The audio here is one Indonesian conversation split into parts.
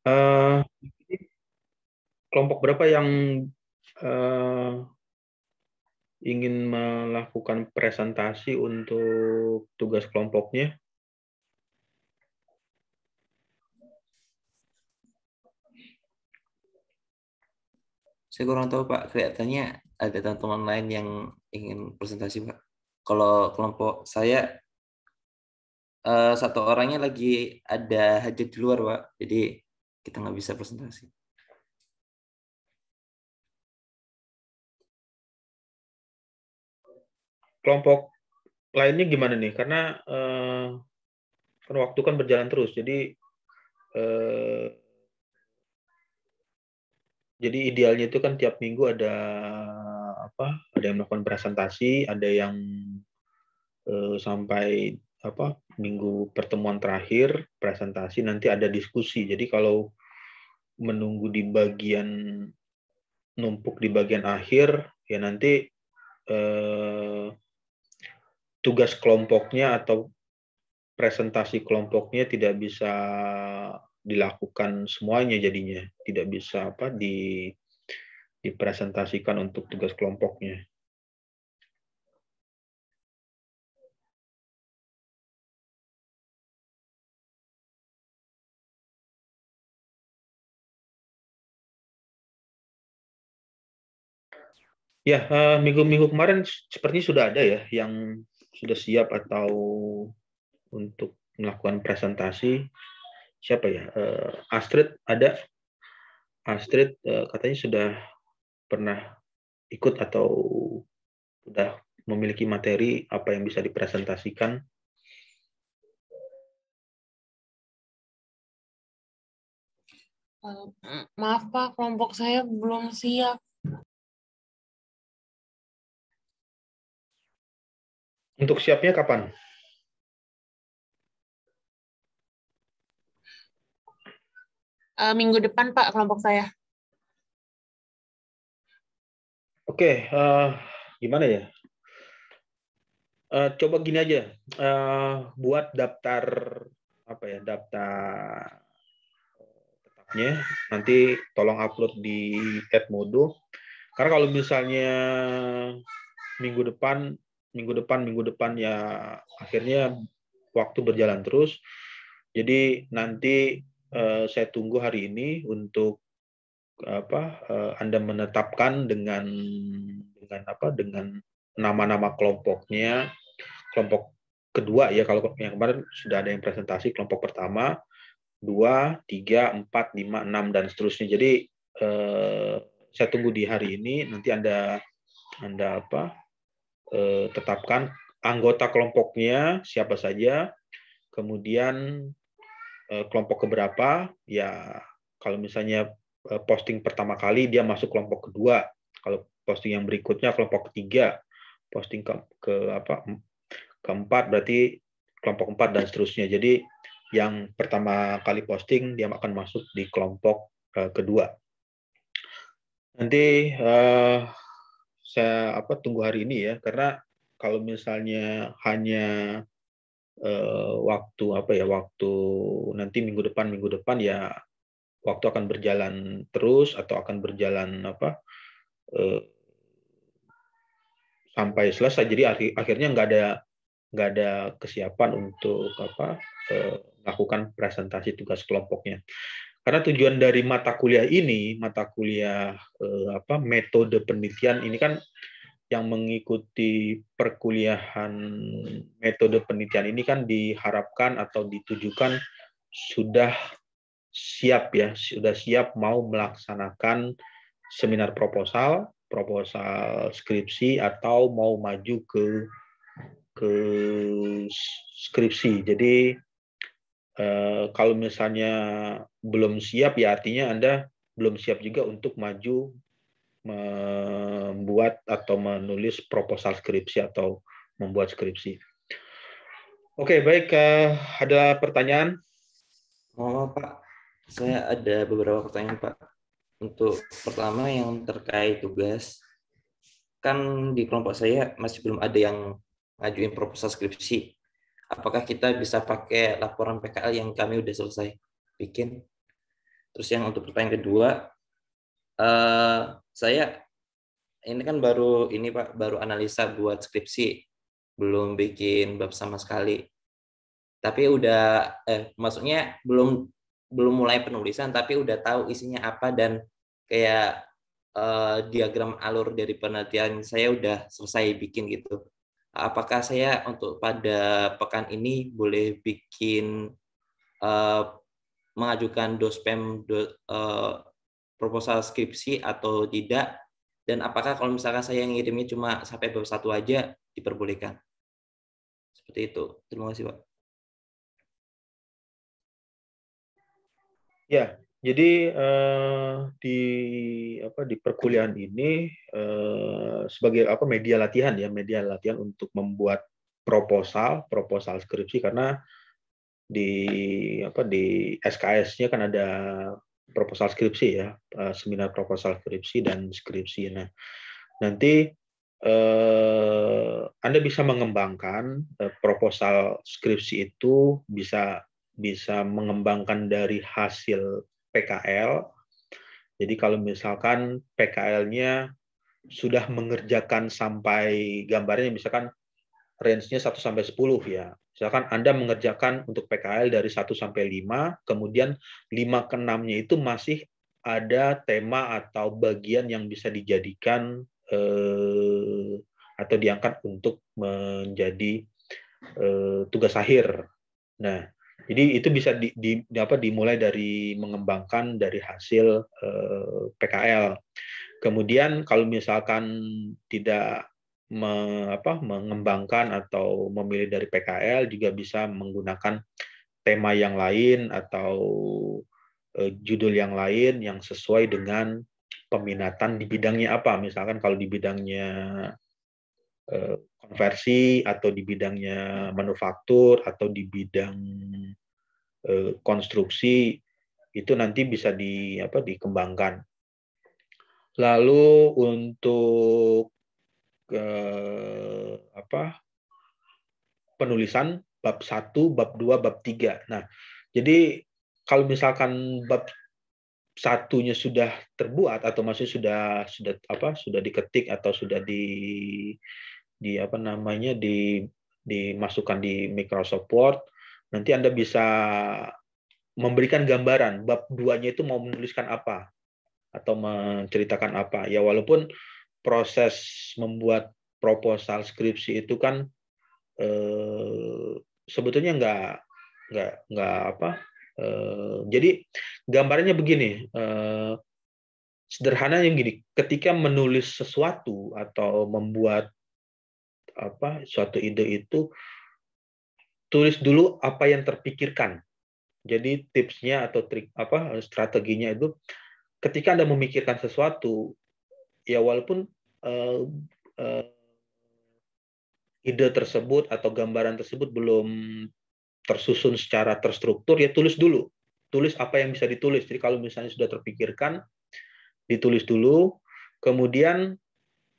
Uh, kelompok berapa yang uh, ingin melakukan presentasi untuk tugas kelompoknya? Saya kurang tahu Pak, kelihatannya ada teman-teman lain yang ingin presentasi Pak. Kalau kelompok saya, eh, satu orangnya lagi ada hajat di luar Pak, jadi kita nggak bisa presentasi. Kelompok lainnya gimana nih? Karena eh, kan waktu kan berjalan terus, jadi eh, jadi idealnya itu kan tiap minggu ada apa? Ada yang melakukan presentasi, ada yang eh, sampai apa minggu pertemuan terakhir presentasi nanti ada diskusi. Jadi kalau menunggu di bagian numpuk di bagian akhir ya nanti eh, tugas kelompoknya atau presentasi kelompoknya tidak bisa dilakukan semuanya jadinya tidak bisa apa di dipresentasikan untuk tugas kelompoknya Ya, eh, minggu-minggu kemarin sepertinya sudah ada ya yang sudah siap atau untuk melakukan presentasi. Siapa ya? Eh, Astrid ada. Astrid eh, katanya sudah pernah ikut atau sudah memiliki materi apa yang bisa dipresentasikan. Maaf Pak, kelompok saya belum siap Untuk siapnya kapan? Uh, minggu depan Pak kelompok saya. Oke, okay, uh, eh, gimana ya? Uh, coba gini aja, uh, buat daftar apa ya daftar tetapnya nanti tolong upload di Edmodo. Karena kalau misalnya minggu depan minggu depan minggu depan ya akhirnya waktu berjalan terus jadi nanti eh, saya tunggu hari ini untuk apa eh, Anda menetapkan dengan dengan apa dengan nama-nama kelompoknya kelompok kedua ya kalau yang kemarin sudah ada yang presentasi kelompok pertama dua tiga empat lima enam dan seterusnya jadi eh, saya tunggu di hari ini nanti Anda anda apa Eh, tetapkan anggota kelompoknya siapa saja, kemudian eh, kelompok keberapa, ya kalau misalnya eh, posting pertama kali dia masuk kelompok kedua, kalau posting yang berikutnya kelompok ketiga, posting ke, ke apa keempat berarti kelompok empat dan seterusnya. Jadi yang pertama kali posting dia akan masuk di kelompok kedua. Nanti saya apa tunggu hari ini ya karena kalau misalnya hanya uh, waktu apa ya waktu nanti minggu depan minggu depan ya waktu akan berjalan terus atau akan berjalan apa uh, sampai selesai jadi akhirnya nggak ada nggak ada kesiapan untuk apa uh, melakukan presentasi tugas kelompoknya karena tujuan dari mata kuliah ini, mata kuliah eh, apa metode penelitian ini kan yang mengikuti perkuliahan metode penelitian ini kan diharapkan atau ditujukan sudah siap ya, sudah siap mau melaksanakan seminar proposal, proposal skripsi atau mau maju ke ke skripsi. Jadi Eh, kalau misalnya belum siap ya artinya Anda belum siap juga untuk maju membuat atau menulis proposal skripsi atau membuat skripsi. Oke, baik. Eh, ada pertanyaan? Oh, Pak. Saya ada beberapa pertanyaan, Pak. Untuk pertama yang terkait tugas, kan di kelompok saya masih belum ada yang ngajuin proposal skripsi apakah kita bisa pakai laporan PKL yang kami udah selesai bikin. Terus yang untuk pertanyaan kedua, uh, saya ini kan baru ini Pak baru analisa buat skripsi, belum bikin bab sama sekali. Tapi udah eh maksudnya belum belum mulai penulisan tapi udah tahu isinya apa dan kayak eh, diagram alur dari penelitian saya udah selesai bikin gitu apakah saya untuk pada pekan ini boleh bikin uh, mengajukan dospem do, uh, proposal skripsi atau tidak dan apakah kalau misalkan saya yang ngirimnya cuma sampai bab satu aja diperbolehkan seperti itu terima kasih pak ya jadi uh, di apa di perkuliahan ini uh, sebagai apa media latihan ya media latihan untuk membuat proposal proposal skripsi karena di apa di SKS-nya kan ada proposal skripsi ya uh, seminar proposal skripsi dan skripsi. Nah nanti uh, Anda bisa mengembangkan uh, proposal skripsi itu bisa bisa mengembangkan dari hasil PKL. Jadi kalau misalkan PKL-nya sudah mengerjakan sampai gambarnya misalkan range-nya 1 sampai 10 ya. Misalkan Anda mengerjakan untuk PKL dari 1 sampai 5, kemudian 5 ke 6-nya itu masih ada tema atau bagian yang bisa dijadikan eh, atau diangkat untuk menjadi eh, tugas akhir. Nah, jadi itu bisa di, di, apa, dimulai dari mengembangkan dari hasil eh, PKL. Kemudian kalau misalkan tidak me, apa, mengembangkan atau memilih dari PKL juga bisa menggunakan tema yang lain atau eh, judul yang lain yang sesuai dengan peminatan di bidangnya apa. Misalkan kalau di bidangnya Eh, konversi atau di bidangnya manufaktur atau di bidang eh, konstruksi itu nanti bisa di apa dikembangkan. Lalu untuk eh, apa penulisan bab 1, bab 2, bab 3. Nah, jadi kalau misalkan bab satunya sudah terbuat atau masih sudah sudah apa sudah diketik atau sudah di di apa namanya di dimasukkan di Microsoft Word. Nanti Anda bisa memberikan gambaran bab duanya itu mau menuliskan apa atau menceritakan apa. Ya walaupun proses membuat proposal skripsi itu kan eh, sebetulnya nggak nggak nggak apa. Eh, jadi gambarannya begini. Eh, yang gini, ketika menulis sesuatu atau membuat apa suatu ide itu tulis dulu apa yang terpikirkan. Jadi tipsnya atau trik apa strateginya itu ketika Anda memikirkan sesuatu ya walaupun uh, uh, ide tersebut atau gambaran tersebut belum tersusun secara terstruktur ya tulis dulu. Tulis apa yang bisa ditulis. Jadi kalau misalnya sudah terpikirkan ditulis dulu kemudian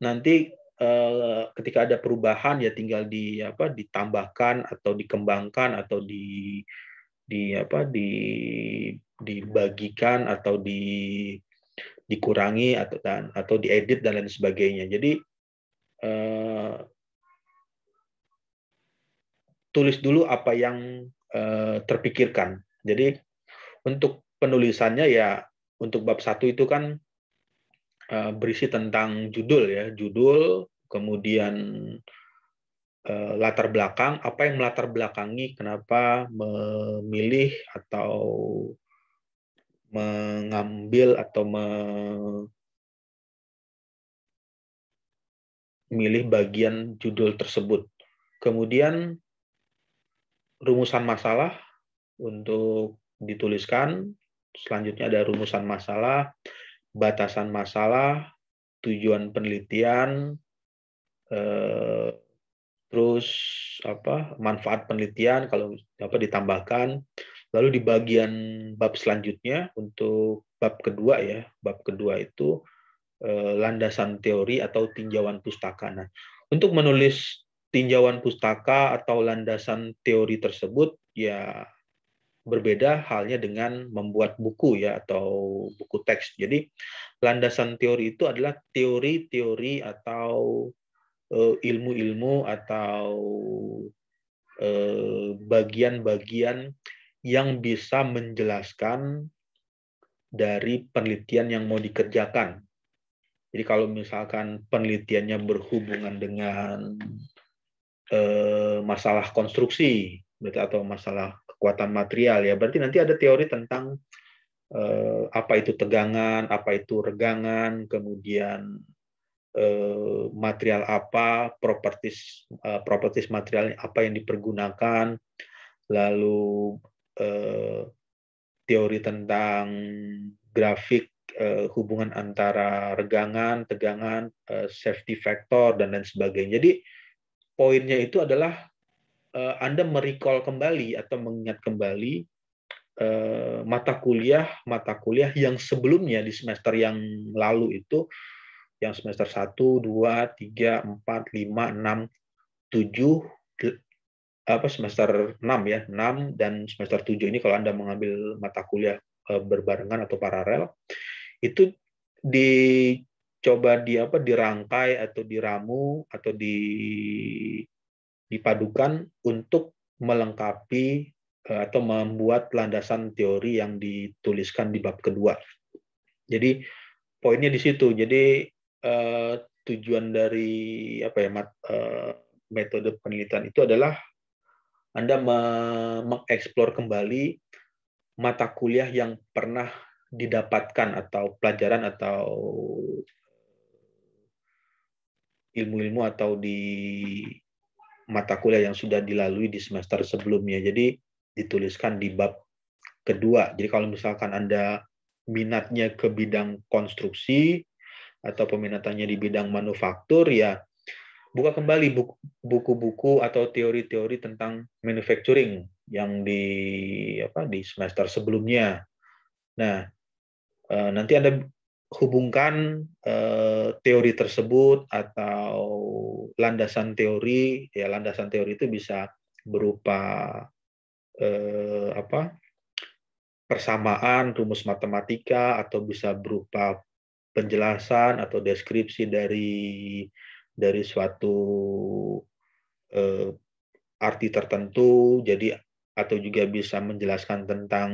nanti Eh, ketika ada perubahan ya tinggal di apa ditambahkan atau dikembangkan atau di di apa di dibagikan atau di dikurangi atau dan atau diedit dan lain sebagainya. Jadi uh, tulis dulu apa yang uh, terpikirkan. Jadi untuk penulisannya ya untuk bab satu itu kan Eh, berisi tentang judul ya, judul, kemudian eh, latar belakang, apa yang melatar belakangi kenapa memilih atau mengambil atau memilih bagian judul tersebut. Kemudian rumusan masalah untuk dituliskan, selanjutnya ada rumusan masalah, batasan masalah, tujuan penelitian, eh, terus apa manfaat penelitian kalau apa ditambahkan, lalu di bagian bab selanjutnya untuk bab kedua ya, bab kedua itu eh, landasan teori atau tinjauan pustaka. Nah, untuk menulis tinjauan pustaka atau landasan teori tersebut ya berbeda halnya dengan membuat buku ya atau buku teks. Jadi landasan teori itu adalah teori-teori atau eh, ilmu-ilmu atau eh, bagian-bagian yang bisa menjelaskan dari penelitian yang mau dikerjakan. Jadi kalau misalkan penelitiannya berhubungan dengan eh, masalah konstruksi atau masalah kekuatan material ya. Berarti nanti ada teori tentang eh, apa itu tegangan, apa itu regangan, kemudian eh, material apa, properties eh, properties material apa yang dipergunakan, lalu eh, teori tentang grafik eh, hubungan antara regangan, tegangan, eh, safety factor dan lain sebagainya. Jadi poinnya itu adalah Eh, Anda merecall kembali atau mengingat kembali eh, mata kuliah mata kuliah yang sebelumnya di semester yang lalu itu yang semester 1 2 3 4 5 6 7 apa semester 6 ya 6 dan semester 7 ini kalau Anda mengambil mata kuliah eh, berbarengan atau paralel itu dicoba di apa dirangkai atau diramu atau di dipadukan untuk melengkapi eh, atau membuat landasan teori yang dituliskan di bab kedua. Jadi poinnya di situ. Jadi eh, tujuan dari apa ya mat, eh, metode penelitian itu adalah Anda mengeksplor kembali mata kuliah yang pernah didapatkan atau pelajaran atau eh, ilmu-ilmu atau di mata kuliah yang sudah dilalui di semester sebelumnya. Jadi dituliskan di bab kedua. Jadi kalau misalkan Anda minatnya ke bidang konstruksi atau peminatannya di bidang manufaktur ya buka kembali buku-buku atau teori-teori tentang manufacturing yang di apa di semester sebelumnya. Nah, eh, nanti Anda hubungkan eh, teori tersebut atau landasan teori ya landasan teori itu bisa berupa eh, apa persamaan rumus matematika atau bisa berupa penjelasan atau deskripsi dari dari suatu eh, arti tertentu jadi atau juga bisa menjelaskan tentang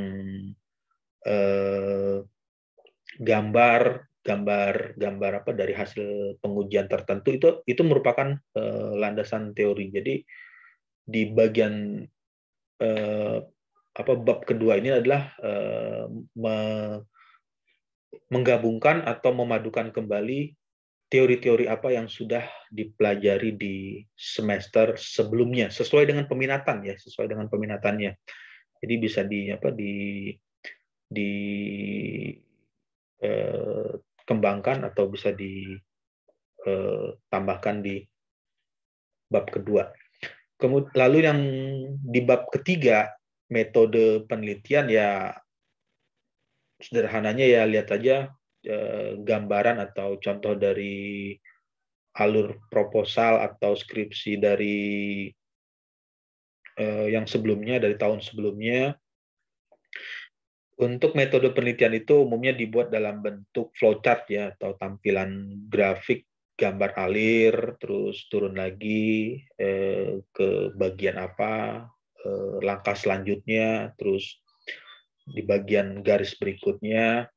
eh, gambar gambar-gambar apa dari hasil pengujian tertentu itu itu merupakan uh, landasan teori. Jadi di bagian uh, apa bab kedua ini adalah uh, me, menggabungkan atau memadukan kembali teori-teori apa yang sudah dipelajari di semester sebelumnya sesuai dengan peminatan ya sesuai dengan peminatannya jadi bisa di apa di di eh, kembangkan atau bisa ditambahkan eh, di bab kedua. Lalu yang di bab ketiga metode penelitian ya sederhananya ya lihat aja eh, gambaran atau contoh dari alur proposal atau skripsi dari eh, yang sebelumnya dari tahun sebelumnya untuk metode penelitian itu umumnya dibuat dalam bentuk flowchart ya atau tampilan grafik gambar alir, terus turun lagi eh, ke bagian apa, eh, langkah selanjutnya, terus di bagian garis berikutnya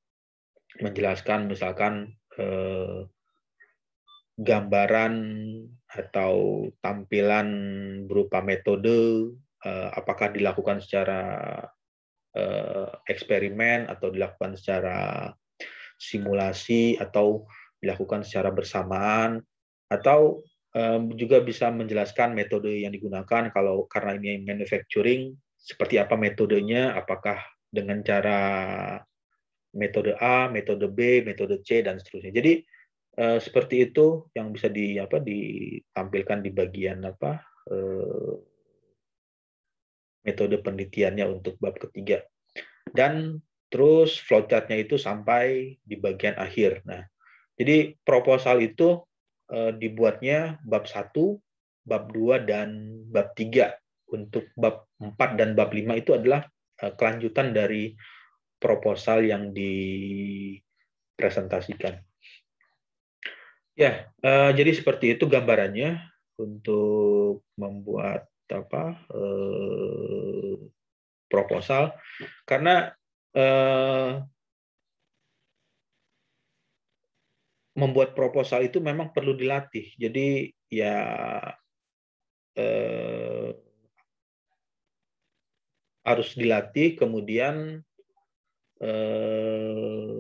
menjelaskan misalkan eh, gambaran atau tampilan berupa metode eh, apakah dilakukan secara Eh, eksperimen atau dilakukan secara simulasi atau dilakukan secara bersamaan atau eh, juga bisa menjelaskan metode yang digunakan kalau karena ini manufacturing seperti apa metodenya apakah dengan cara metode A, metode B, metode C dan seterusnya. Jadi eh, seperti itu yang bisa di apa ditampilkan di bagian apa eh, metode penelitiannya untuk bab ketiga. Dan terus flowchartnya itu sampai di bagian akhir. Nah, jadi proposal itu eh, dibuatnya bab 1, bab 2, dan bab 3. Untuk bab 4 dan bab 5 itu adalah eh, kelanjutan dari proposal yang dipresentasikan. Ya, eh, jadi seperti itu gambarannya untuk membuat apa eh, proposal karena eh, membuat proposal itu memang perlu dilatih jadi ya eh, harus dilatih kemudian eh,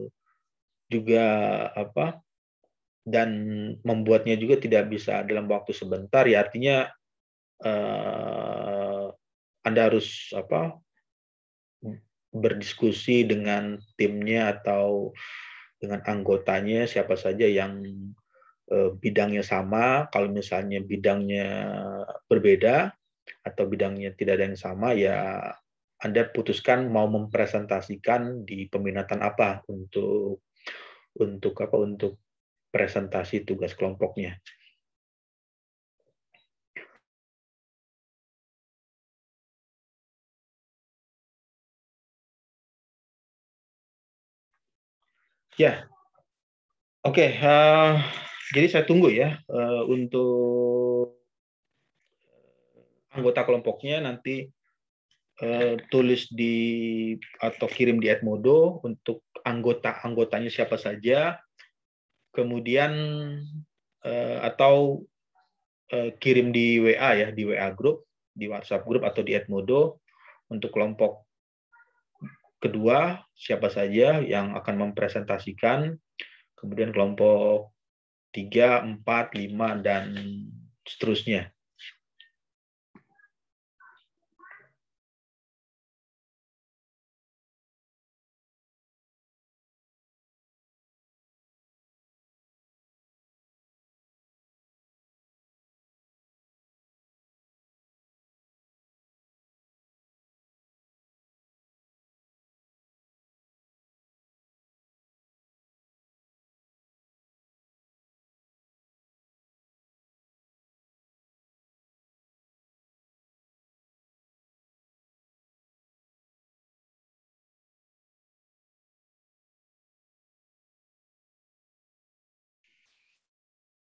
juga apa dan membuatnya juga tidak bisa dalam waktu sebentar ya artinya uh, Anda harus apa berdiskusi dengan timnya atau dengan anggotanya siapa saja yang uh, bidangnya sama kalau misalnya bidangnya berbeda atau bidangnya tidak ada yang sama ya Anda putuskan mau mempresentasikan di peminatan apa untuk untuk apa untuk presentasi tugas kelompoknya Ya, oke. Okay, uh, eh, jadi saya tunggu ya uh, untuk eh, anggota kelompoknya nanti uh, tulis di atau kirim di Edmodo untuk anggota anggotanya siapa saja, kemudian uh, atau uh, kirim di WA ya di WA grup, di WhatsApp grup atau di Edmodo untuk kelompok kedua siapa saja yang akan mempresentasikan, kemudian kelompok 3, 4, 5, dan seterusnya.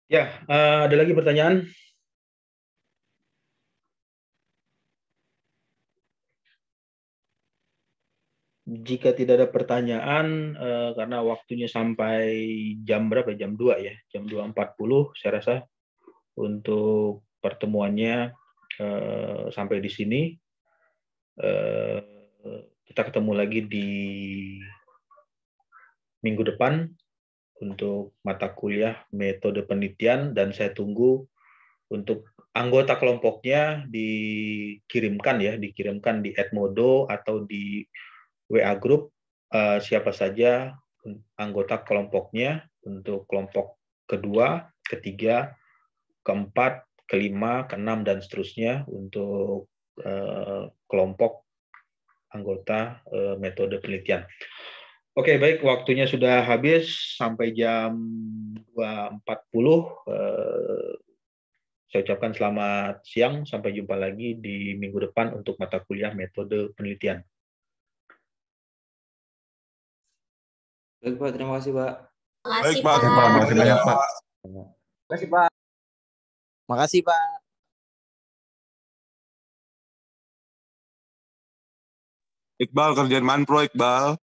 Ya, uh, ada lagi pertanyaan? Jika tidak ada pertanyaan, uh, karena waktunya sampai jam berapa? Jam 2 ya, jam 2.40 ya, saya rasa untuk pertemuannya uh, sampai di sini. Uh, kita ketemu lagi di minggu depan untuk mata kuliah metode penelitian dan saya tunggu untuk anggota kelompoknya dikirimkan ya, dikirimkan di Edmodo atau di WA group eh, siapa saja anggota kelompoknya untuk kelompok kedua, ketiga, keempat, kelima, keenam dan seterusnya untuk eh, kelompok anggota eh, metode penelitian. Oke, okay, baik. Waktunya sudah habis sampai jam 2.40. Eh, saya ucapkan selamat siang. Sampai jumpa lagi di minggu depan untuk mata kuliah metode penelitian. Baik, Pak. Terima kasih, Pak. Baik, Pak. Terima kasih Pak. Terima kasih, Pak. Makasih, Pak. Iqbal kerjaan manpro Iqbal.